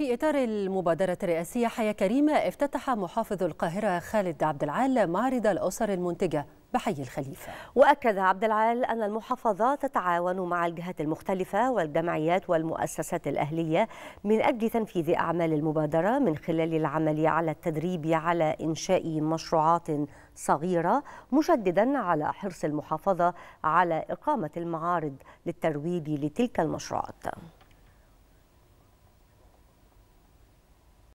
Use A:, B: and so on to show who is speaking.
A: في إطار المبادرة الرئاسية حياة كريمة افتتح محافظ القاهرة خالد عبد العال معرض الأسر المنتجة بحي الخليفة وأكد عبد العال أن
B: المحافظة تتعاون مع الجهات المختلفة والجمعيات والمؤسسات الأهلية من أجل تنفيذ أعمال المبادرة من خلال العمل على التدريب على إنشاء مشروعات صغيرة مشددا على حرص المحافظة على إقامة المعارض للترويج لتلك المشروعات